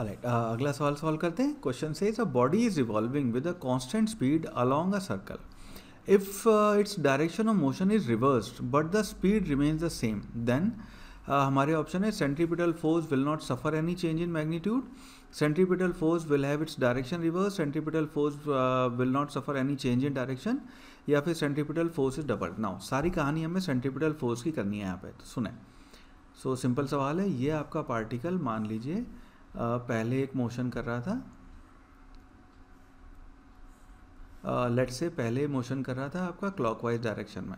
right uh, अगला सवाल solve करते हैं क्वेश्चन से a body is revolving with a constant speed along a circle if its direction of motion is reversed but the speed remains the same then हमारे option है centripetal force will not suffer any change in magnitude centripetal force will have its direction reverse centripetal force will not suffer any change in direction या फिर centripetal force is double now सारी कहानी हमें centripetal force की करनी है यहाँ पे तो सुने सो so, सिंपल सवाल है ये आपका पार्टिकल मान लीजिए पहले एक मोशन कर रहा था लेट से पहले मोशन कर रहा था आपका क्लॉकवाइज डायरेक्शन में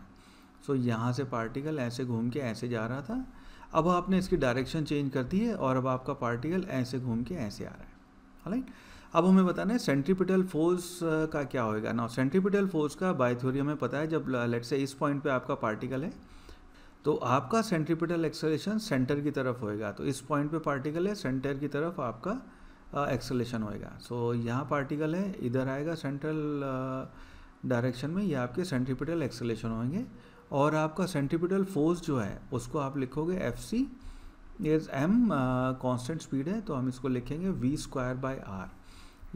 सो so, यहाँ से पार्टिकल ऐसे घूम के ऐसे जा रहा था अब आपने इसकी डायरेक्शन चेंज कर दी है और अब आपका पार्टिकल ऐसे घूम के ऐसे आ रहा है राइट अब हमें बताना है सेंट्रीपिटल फोर्स का क्या होएगा ना सेंट्रीपिटल फोर्स का बायथ्योरी हमें पता है जब लेट से इस पॉइंट पे आपका पार्टिकल है तो आपका सेंट्रीपिटल एक्सेलेशन सेंटर की तरफ होएगा तो इस पॉइंट पे पार्टिकल है सेंटर की तरफ आपका एक्सेलेशन होएगा सो so, यहाँ पार्टिकल है इधर आएगा सेंट्रल डायरेक्शन में ये आपके सेंट्रीपिटल एक्सेलेशन होंगे और आपका सेंट्रीपिटल फोर्स जो है उसको आप लिखोगे F C is M constant speed है तो हम इसको लिखेंगे वी स्क्वायर बाय आर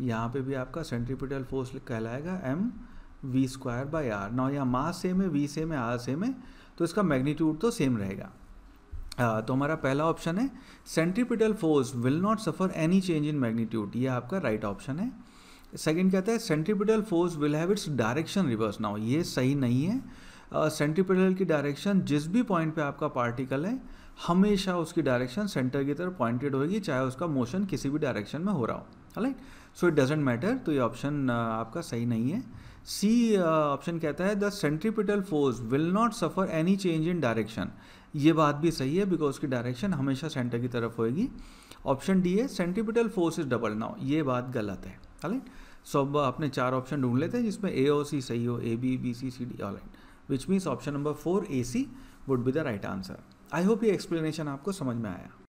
यहाँ पे भी आपका सेंट्रीपिटल फोर्स कहलाएगा M V square by R ना यहाँ मास सेम है वी सेम है आर सेम है तो इसका मैग्नीट्यूड तो सेम रहेगा आ, तो हमारा पहला ऑप्शन है centripetal force will not suffer any change in magnitude ये आपका राइट right ऑप्शन है सेकंड कहता है centripetal force will have its direction reverse now ये सही नहीं है सेंट्रीपिटल uh, की डायरेक्शन जिस भी पॉइंट पे आपका पार्टिकल है हमेशा उसकी डायरेक्शन सेंटर की तरफ पॉइंटेड होगी चाहे उसका मोशन किसी भी डायरेक्शन में हो रहा हो right so it doesn't matter तो ये ऑप्शन uh, आपका सही नहीं है सी ऑप्शन uh, कहता है the centripetal force will not suffer any change in direction ये बात भी सही है बिकॉज उसकी डायरेक्शन हमेशा सेंटर की तरफ होएगी ऑप्शन डी है centripetal force is double now ये बात गलत है राइट सो अब आपने चार ऑप्शन ढूंढ लेते हैं जिसमें ए और सी सही हो A B B C C D all which means option number four A C would be the right answer I hope ये एक्सप्लेनेशन आपको समझ में आया